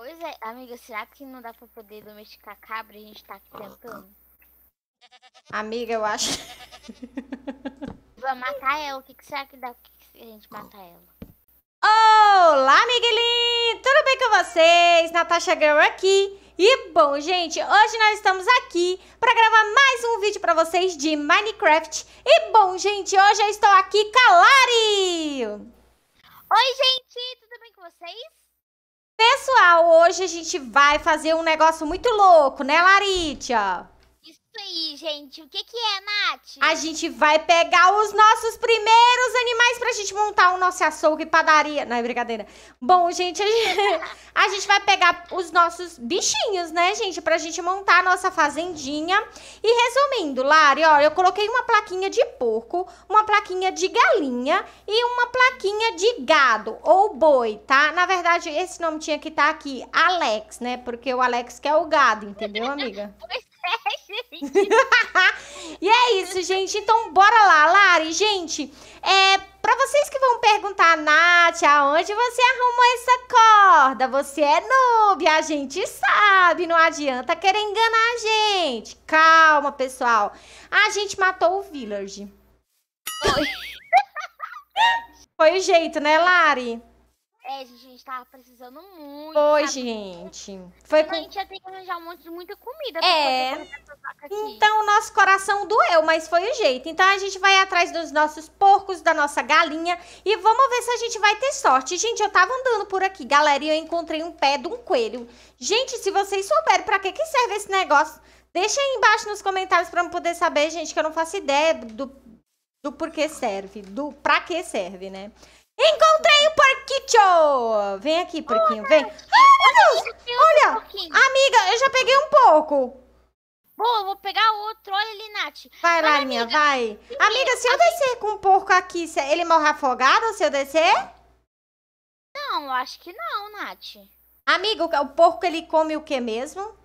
Pois é, amiga, será que não dá pra poder domesticar cabra e a gente tá aqui tentando? Amiga, eu acho. Vai matar ela. O que, que será que dá se a gente matar ela? Olá, amiguinho! Tudo bem com vocês? Natasha Girl aqui. E bom, gente, hoje nós estamos aqui para gravar mais um vídeo para vocês de Minecraft. E bom, gente, hoje eu estou aqui com a Lari! Oi, gente! Tudo bem com vocês? Pessoal, hoje a gente vai fazer um negócio muito louco, né, Laritia? aí, gente? O que, que é, Nath? A gente vai pegar os nossos primeiros animais pra gente montar o nosso açougue e padaria. Não, é brincadeira. Bom, gente, a gente, a gente vai pegar os nossos bichinhos, né, gente? Pra gente montar a nossa fazendinha. E resumindo, Lari, ó, eu coloquei uma plaquinha de porco, uma plaquinha de galinha e uma plaquinha de gado ou boi, tá? Na verdade, esse nome tinha que estar tá aqui, Alex, né? Porque o Alex quer o gado, entendeu, amiga? pois e é isso, gente. Então, bora lá, Lari. Gente, é, para vocês que vão perguntar, Nath, aonde você arrumou essa corda? Você é noob, a gente sabe. Não adianta querer enganar a gente. Calma, pessoal. A gente matou o Village. Foi o jeito, né, Lari? É, gente, a gente tava precisando muito. Foi, sabe? gente. Foi com... A gente já tem que arranjar um monte de muita comida. É. Então, o nosso coração doeu, mas foi o jeito. Então, a gente vai atrás dos nossos porcos, da nossa galinha. E vamos ver se a gente vai ter sorte. Gente, eu tava andando por aqui, galera, e eu encontrei um pé de um coelho. Gente, se vocês souberem pra que, que serve esse negócio, deixa aí embaixo nos comentários pra eu poder saber, gente, que eu não faço ideia do, do porquê serve. Do pra que serve, né? Encontrei o porquinho! Vem aqui, porquinho, vem. Ah, meu Deus! Olha, amiga, eu já peguei um pouco. Bom, eu vou pegar outro. Olha ali, Nath. Vai, vai lá, minha, vai. Amiga, amiga se eu amiga. descer com um porco aqui, ele morre afogado se eu descer? Não, acho que não, Nath. Amigo, o porco, ele come o que mesmo?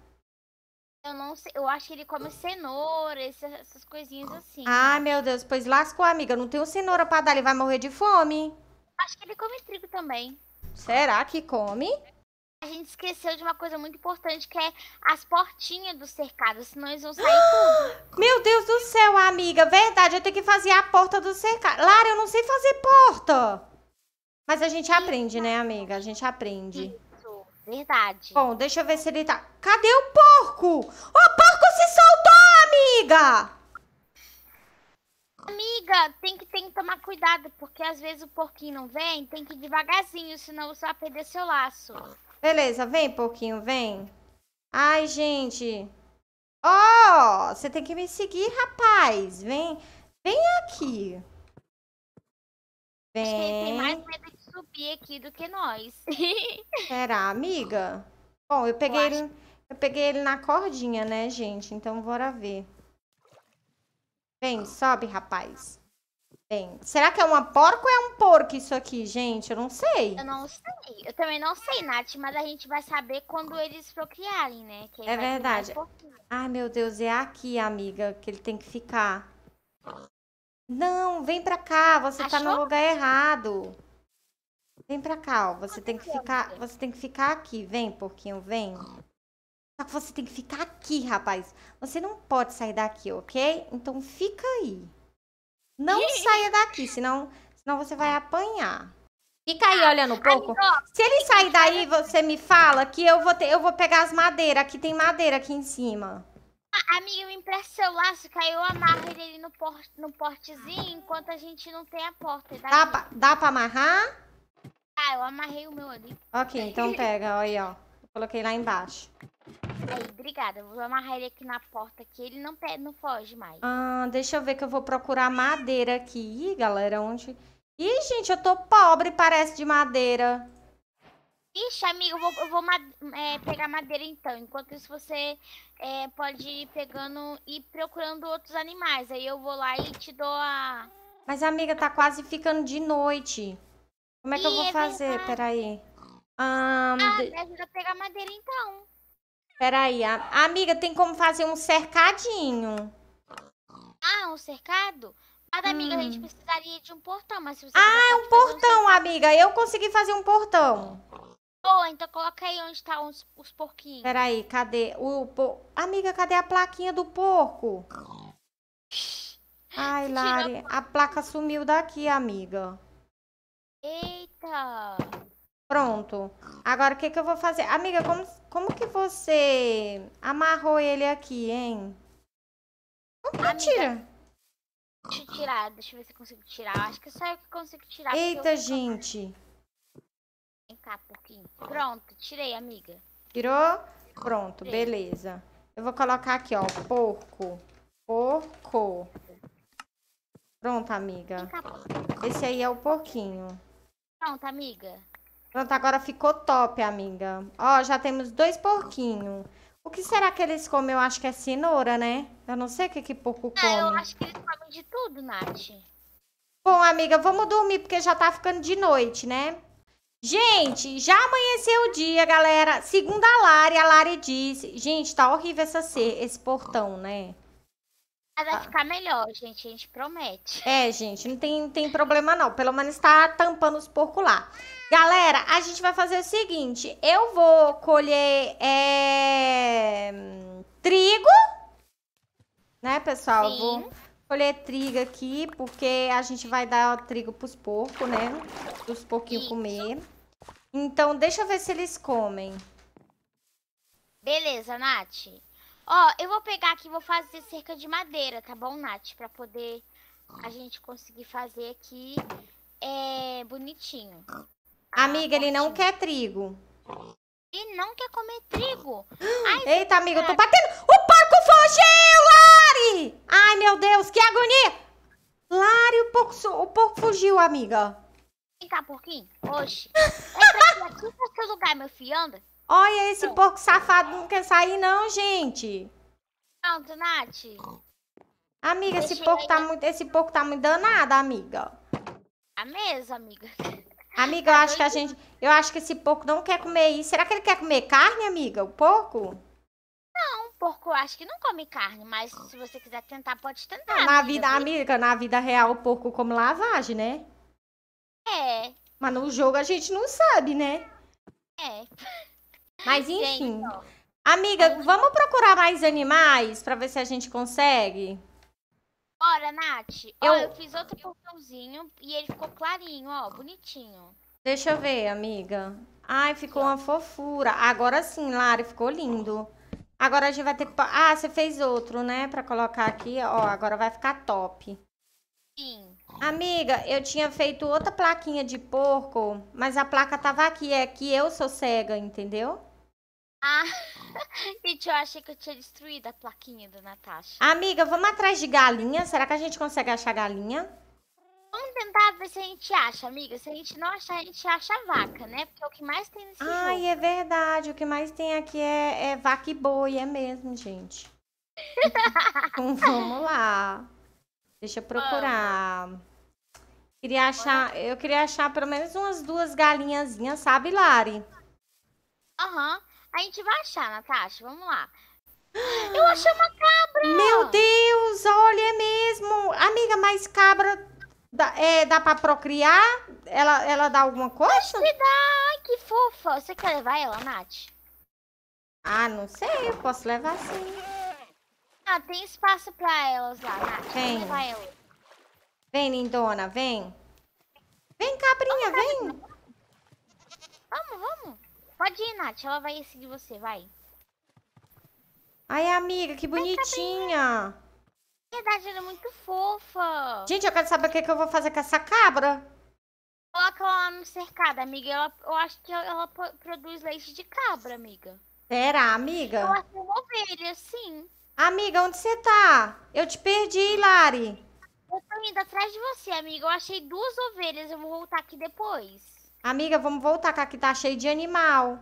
Eu não sei, eu acho que ele come cenoura, essas coisinhas assim. Ai, né? meu Deus, pois lascou, amiga. Eu não tenho cenoura pra dar, ele vai morrer de fome acho que ele come trigo também. Será que come? A gente esqueceu de uma coisa muito importante, que é as portinhas do cercado, senão eles vão sair tudo. Meu Deus do céu, amiga, verdade, eu tenho que fazer a porta do cercado. Lara, eu não sei fazer porta. Mas a gente aprende, né, amiga? A gente aprende. Isso, verdade. Bom, deixa eu ver se ele tá... Cadê o porco? O porco se soltou, amiga! Amiga, tem que, tem que tomar cuidado, porque às vezes o porquinho não vem, tem que ir devagarzinho, senão você vai perder seu laço. Beleza, vem, porquinho, vem. Ai, gente. Ó, oh, você tem que me seguir, rapaz. Vem, vem aqui. Vem. Acho que ele tem mais medo de subir aqui do que nós. Será, amiga? Bom, eu peguei, eu ele, eu peguei ele na cordinha, né, gente? Então, bora ver. Vem, sobe, rapaz. Vem. Será que é uma porco ou é um porco isso aqui, gente? Eu não sei. Eu não sei. Eu também não sei, Nath, mas a gente vai saber quando eles procriarem, né? Que é verdade. Ai, meu Deus, é aqui, amiga, que ele tem que ficar. Não, vem pra cá, você Achou? tá no lugar errado. Vem pra cá, ó. Você tem que ficar, você tem que ficar aqui. Vem, porquinho, vem. Só que você tem que ficar aqui, rapaz. Você não pode sair daqui, ok? Então fica aí. Não saia daqui, senão, senão você vai apanhar. Fica aí olhando um pouco. Se ele sair daí, você me fala que eu vou, ter, eu vou pegar as madeiras. Aqui tem madeira aqui em cima. Ah, amigo, me empresta seu laço, Caiu a eu amarro ele no, por, no portezinho enquanto a gente não tem a porta. Dá, tá? dá, pra, dá pra amarrar? Ah, eu amarrei o meu ali. Ok, então pega, olha aí, ó. coloquei lá embaixo. Aí, obrigada. Vou amarrar ele aqui na porta que ele não, não foge mais. Ah, deixa eu ver que eu vou procurar madeira aqui. Ih, galera, onde... Ih, gente, eu tô pobre, parece, de madeira. Ixi, amigo, eu vou, eu vou é, pegar madeira então. Enquanto isso, você é, pode ir pegando e procurando outros animais. Aí eu vou lá e te dou a... Mas, amiga, tá quase ficando de noite. Como é que Ih, eu vou é fazer? Verdade. Peraí. Um, ah, de... me ajuda a pegar madeira então. Peraí, a... amiga, tem como fazer um cercadinho. Ah, um cercado? Mas, amiga, hum. a gente hum. precisaria de um portão, mas se você... Ah, é um portão, um amiga. Eu consegui fazer um portão. Boa, então coloca aí onde estão tá os, os porquinhos. Peraí, cadê o... Por... Amiga, cadê a plaquinha do porco? Ai, Lari, a placa sumiu daqui, amiga. Eita! Pronto. Agora, o que, que eu vou fazer? Amiga, como... Como que você amarrou ele aqui, hein? Não tá Amiga, tira. Deixa eu tirar, deixa eu ver se eu consigo tirar. Acho que só eu que consigo tirar. Eita, gente. Vem cá, porquinho. Pronto, tirei, amiga. Tirou? Pronto, tirei. beleza. Eu vou colocar aqui, ó, porco. Porco. Pronto, amiga. Esse aí é o porquinho. Pronto, amiga. Pronto, agora ficou top, amiga. Ó, já temos dois porquinhos. O que será que eles comem? Eu acho que é cenoura, né? Eu não sei o que, que porco come. Ah, eu acho que eles comem de tudo, Nath. Bom, amiga, vamos dormir, porque já tá ficando de noite, né? Gente, já amanheceu o dia, galera. Segundo a Lari, a Lari disse... Gente, tá horrível essa ser, esse portão, né? Mas vai ah. ficar melhor, gente, a gente promete. É, gente, não tem, tem problema não. Pelo menos tá tampando os porcos lá. Galera, a gente vai fazer o seguinte: eu vou colher é, trigo, né, pessoal? Sim. Vou colher trigo aqui, porque a gente vai dar trigo pros porcos, né? Os porquinhos comer. Então, deixa eu ver se eles comem. Beleza, Nath. Ó, eu vou pegar aqui, vou fazer cerca de madeira, tá bom, Nath? Pra poder a gente conseguir fazer aqui é, bonitinho. Tá amiga, ele não quer trigo. Ele não quer comer trigo. Ai, Eita, amiga, eu tô batendo. O porco fugiu, Lari! Ai, meu Deus, que agonia! Lari, o porco, o porco fugiu, amiga. Vem cá, porquinho. Oxe. aqui, aqui seu lugar, meu filho. Anda. Olha, esse não. porco safado não quer sair, não, gente. Pronto, Nath. Amiga, esse porco, tá muito, esse porco tá muito danado, amiga. A tá mesa, amiga. Amiga, tá eu acho que a gente. Eu acho que esse porco não quer comer isso. Será que ele quer comer carne, amiga? O porco? Não, o porco eu acho que não come carne, mas se você quiser tentar, pode tentar. Não, na amiga, vida, amiga, na vida real o porco come lavagem, né? É. Mas no jogo a gente não sabe, né? É. Mas enfim. Gente, Amiga, vamos procurar mais animais para ver se a gente consegue? Bora, Nath. Eu, ó, eu fiz outro portãozinho e ele ficou clarinho, ó, bonitinho. Deixa eu ver, amiga. Ai, ficou uma fofura. Agora sim, Lara, ficou lindo. Agora a gente vai ter... que... Ah, você fez outro, né? Pra colocar aqui, ó. Agora vai ficar top. Sim. Amiga, eu tinha feito outra plaquinha de porco, mas a placa tava aqui. É que eu sou cega, entendeu? Entendeu? Ah, gente, eu achei que eu tinha destruído a plaquinha do Natasha. Amiga, vamos atrás de galinha. Será que a gente consegue achar galinha? Vamos tentar ver se a gente acha, amiga. Se a gente não achar, a gente acha vaca, né? Porque é o que mais tem nesse Ai, jogo. é verdade. O que mais tem aqui é, é vaca e boi, é mesmo, gente. então, vamos lá. Deixa eu procurar. Queria achar, eu queria achar pelo menos umas duas galinhazinhas, sabe, Lari? Aham. Uhum. A gente vai achar, Natasha. Vamos lá. Eu achei uma cabra! Meu Deus, olha é mesmo! Amiga, mas cabra dá, é, dá pra procriar? Ela, ela dá alguma coisa? Acho que dá! Ai, que fofa! Você quer levar ela, Nath? Ah, não sei, eu posso levar sim. Ah, tem espaço pra elas lá, Nath. Vem. levar ela. Vem, lindona, vem. Vem, cabrinha, vem. Vamos, vamos. Pode ir, Nath. Ela vai seguir você, vai. Ai, amiga, que tá né? bonitinha. Na verdade, ela é muito fofa. Gente, eu quero saber o que, é que eu vou fazer com essa cabra. Coloca ela lá no cercado, amiga. Ela, eu acho que ela produz leite de cabra, amiga. Será, amiga? Eu acho uma ovelha, sim. Amiga, onde você tá? Eu te perdi, Lari. Eu tô indo atrás de você, amiga. Eu achei duas ovelhas. Eu vou voltar aqui depois. Amiga, vamos voltar, que tá cheio de animal.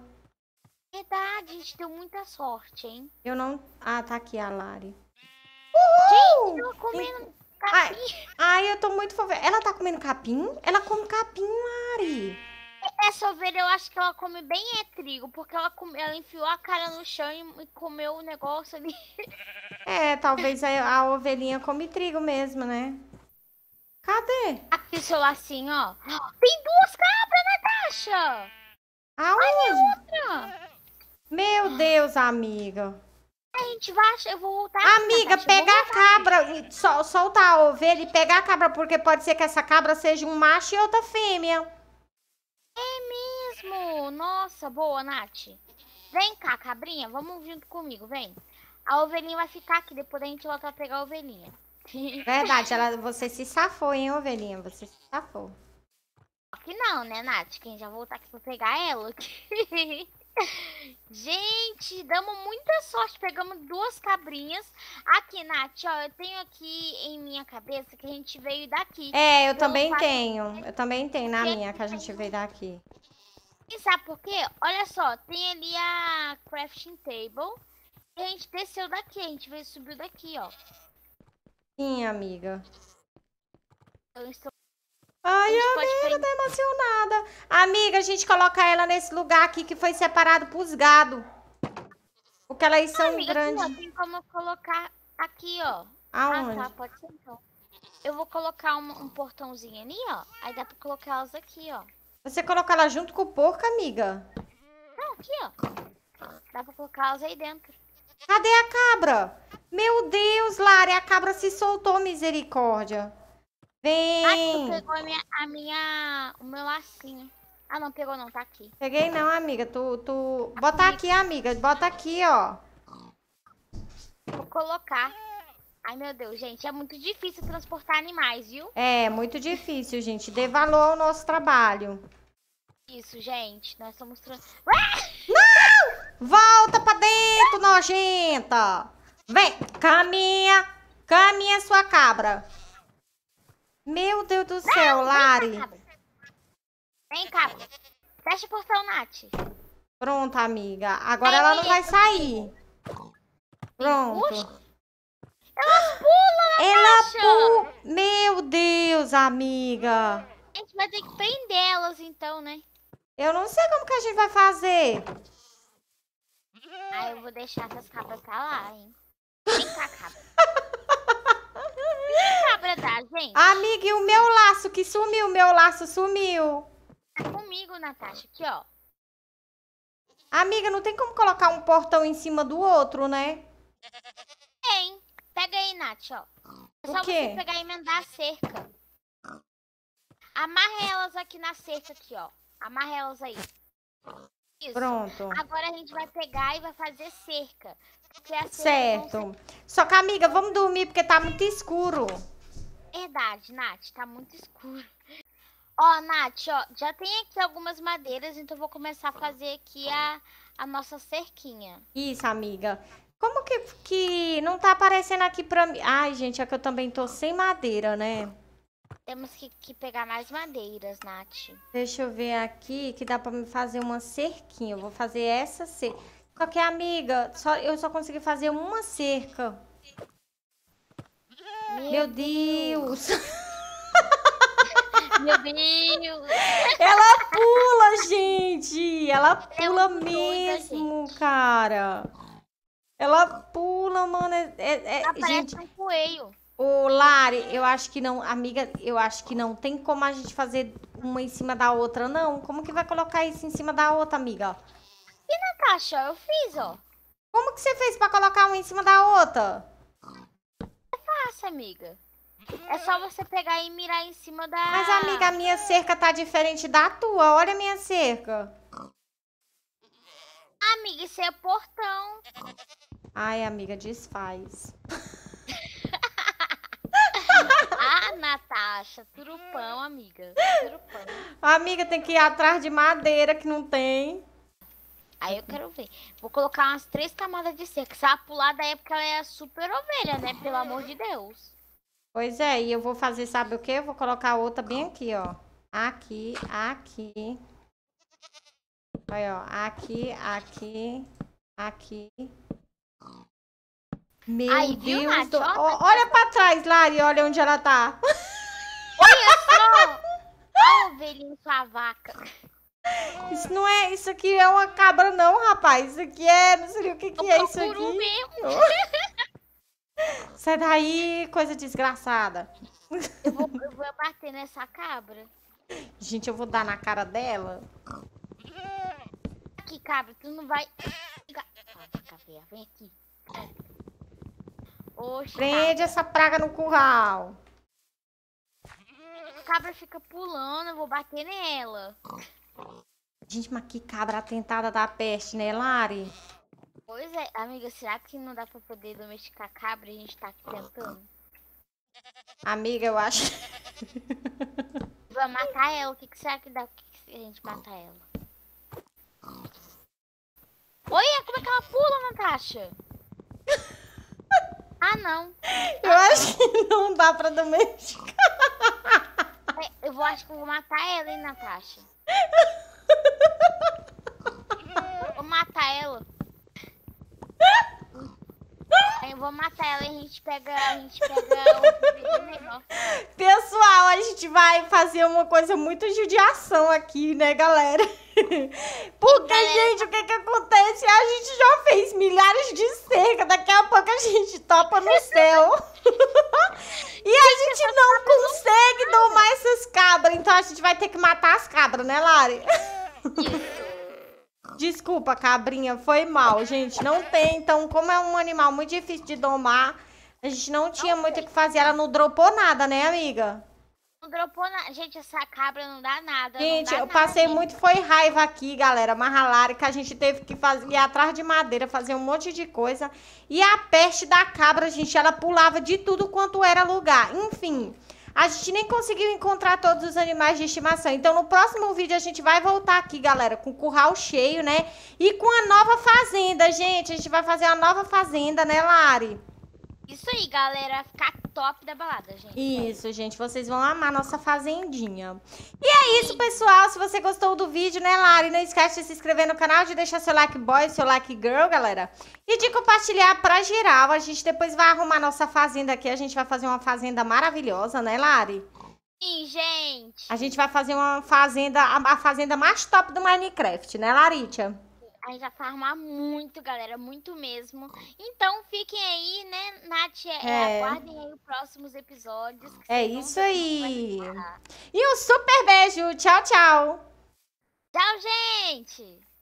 Verdade, a gente deu muita sorte, hein? Eu não... Ah, tá aqui a Lari. Uhul! Gente, eu comendo capim. Ai, ai, eu tô muito fofa. Ela tá comendo capim? Ela come capim, Lari. Essa ovelha, eu acho que ela come bem é trigo, porque ela, come, ela enfiou a cara no chão e, comeu o negócio ali. É, talvez a, a ovelhinha come trigo mesmo, né? Cadê? Aqui o seu lacinho, ó. Tem duas capas caixa! Aonde? É outra! Meu Deus, amiga. A gente vai, eu vou voltar. Amiga, pega a cabra, e sol, solta a ovelha e pega a cabra, porque pode ser que essa cabra seja um macho e outra fêmea. É mesmo? Nossa, boa, Nath. Vem cá, cabrinha, vamos junto comigo, vem. A ovelhinha vai ficar aqui, depois a gente volta a pegar a ovelhinha. Verdade, ela, você se safou, hein, ovelhinha? Você se safou. Que não, né, Nath? Quem já voltar aqui pra pegar ela. Gente, damos muita sorte. Pegamos duas cabrinhas. Aqui, Nath, ó, eu tenho aqui em minha cabeça que a gente veio daqui. É, eu então, também tenho. Eu também tenho na e minha que a gente veio daqui. E sabe por quê? Olha só, tem ali a crafting table. E a gente desceu daqui, a gente veio subiu daqui, ó. Sim, amiga. Eu estou Ai, a amiga, tá emocionada. Amiga, a gente coloca ela nesse lugar aqui que foi separado pros gado. Porque elas são amiga, grandes. Não, tem como colocar aqui, ó. Aonde? Ah, tá, pode ser então. Eu vou colocar um, um, portãozinho ali, ó. Aí dá pra colocar elas aqui, ó. Você coloca ela junto com o porco, amiga? Não, é, aqui, ó. Dá pra colocar elas aí dentro. Cadê a cabra? Meu Deus, Lara, a cabra se soltou, misericórdia. Vem! Ai, tu pegou a minha, a minha, o meu lacinho. Ah, não, pegou não, tá aqui. Peguei não, amiga. Tu, tu... Bota aqui, amiga. Bota aqui, ó. Vou colocar. Ai, meu Deus, gente. É muito difícil transportar animais, viu? É, muito difícil, gente. Dê valor ao nosso trabalho. Isso, gente. Nós somos... Não! Volta pra dentro, nojenta! Vem, caminha. Caminha, sua cabra. Meu Deus do não, céu, Lari. Vem cá. Fecha o portão, Nath. Pronto, amiga. Agora ela não vai sair. Pronto. Ela pula na Ela pula. Meu Deus, amiga. A gente vai ter que prender elas, então, né? Eu não sei como que a gente vai fazer. Ah, eu vou deixar essas cabras pra lá, hein? Vem cá, cabra. Cabra da gente. Amiga, e o meu laço que sumiu? Meu laço sumiu. Tá comigo, Natasha, aqui, ó. Amiga, não tem como colocar um portão em cima do outro, né? Tem. Pega aí, Nath, ó. É só o quê? você pegar e emendar a cerca. Amarra elas aqui na cerca, aqui, ó. Amarra elas aí. Isso. Pronto. Agora a gente vai pegar e vai fazer cerca. Certo. Só que, amiga, vamos dormir porque tá muito escuro. Verdade, Nath, tá muito escuro. Ó, Nath, ó, já tem aqui algumas madeiras, então vou começar a fazer aqui a, a nossa cerquinha. Isso, amiga. Como que, que não tá aparecendo aqui pra mim? Ai, gente, é que eu também tô sem madeira, né? Temos que, que pegar mais madeiras, Nath. Deixa eu ver aqui que dá pra me fazer uma cerquinha. Eu vou fazer essa cerca. Qualquer amiga, só, eu só consegui fazer uma cerca. Meu, Deus. Meu Deus. Ela pula, gente. Ela pula mesmo, cara. Ela pula, mano. É, é, é Ela gente, um coelho. Ô, Lari, eu acho que não, amiga, eu acho que não tem como a gente fazer uma em cima da outra, não. Como que vai colocar isso em cima da outra, amiga? aqui, Natasha. Eu fiz, ó. Como que você fez pra colocar uma em cima da outra? É fácil, amiga. É só você pegar e mirar em cima da... Mas, amiga, a minha cerca tá diferente da tua. Olha a minha cerca. Amiga, isso é portão. Ai, amiga, desfaz. ah, Natasha, turupão, amiga. Amiga, tem que ir atrás de madeira que não tem. Aí eu uhum. quero ver. Vou colocar umas três camadas de seca. Se ela pular, daí é porque ela é super ovelha, né? Pelo amor de Deus. Pois é, e eu vou fazer, sabe o que? Eu vou colocar outra bem aqui, ó. Aqui, aqui. Olha, ó. Aqui, aqui, aqui. Meu Aí, Deus viu, do... ó, tá olha pra trás, Lari, olha onde ela tá. Olha só! a ovelhinha com a vaca. Isso não é. Isso aqui é uma cabra, não, rapaz. Isso aqui é. Não sei o que, que é isso aqui. mesmo. Sai daí, coisa desgraçada. Eu vou, eu vou bater nessa cabra. Gente, eu vou dar na cara dela. Aqui, cabra, tu não vai. Caveira, vem aqui. Oxe, Prende cabra. essa praga no curral. A cabra fica pulando, eu vou bater nela. Gente, mas que cabra atentada da peste, né, Lari? Pois é, amiga, será que não dá pra poder domesticar cabra e a gente tá aqui tentando? Amiga, eu acho. Vai matar ela, o que, que será que dá se a gente matar ela? Olha, é, como é que ela pula, Natasha? Ah, não. Eu acho que não dá pra domesticar. É, eu acho que vou matar ela, hein, Natasha. Vou matar ela. Eu vou matar ela e a gente pega. A gente pega gente vai fazer uma coisa muito judiação aqui, né, galera? Porque, é. gente, o que que acontece? A gente já fez milhares de cerca, daqui a pouco a gente topa no céu. e a gente não consegue domar essas cabras, então a gente vai ter que matar as cabras, né, Lari? É, Desculpa, cabrinha, foi mal, gente. Não tem, então, como é um animal muito difícil de domar, a gente não tinha muito o que fazer. Ela não dropou nada, né, amiga? não dropou nada. Gente, essa cabra não dá nada. Gente, dá eu passei muito, foi raiva aqui, galera. Lari que a gente teve que fazer, ir atrás de madeira, fazer um monte de coisa. E a peste da cabra, gente, ela pulava de tudo quanto era lugar. Enfim. A gente nem conseguiu encontrar todos os animais de estimação. Então, no próximo vídeo, a gente vai voltar aqui, galera, com o curral cheio, né? E com a nova fazenda, gente. A gente vai fazer a nova fazenda, né, Lari? Isso aí, galera. Ficar top da balada, gente. Isso, gente. Vocês vão amar nossa fazendinha. E é isso, pessoal. Se você gostou do vídeo, né, Lari? Não esquece de se inscrever no canal, de deixar seu like boy, seu like girl, galera. E de compartilhar pra geral. A gente depois vai arrumar nossa fazenda aqui. A gente vai fazer uma fazenda maravilhosa, né, Lari? Sim, gente. A gente vai fazer uma fazenda, a fazenda mais top do Minecraft, né, Laritia? Aí já tá armar muito, galera, muito mesmo. Hum. Então fiquem aí, né, Nath? É. é, é. aguardem aí os próximos episódios. É isso aí. E um super beijo. Tchau, tchau. Tchau, gente.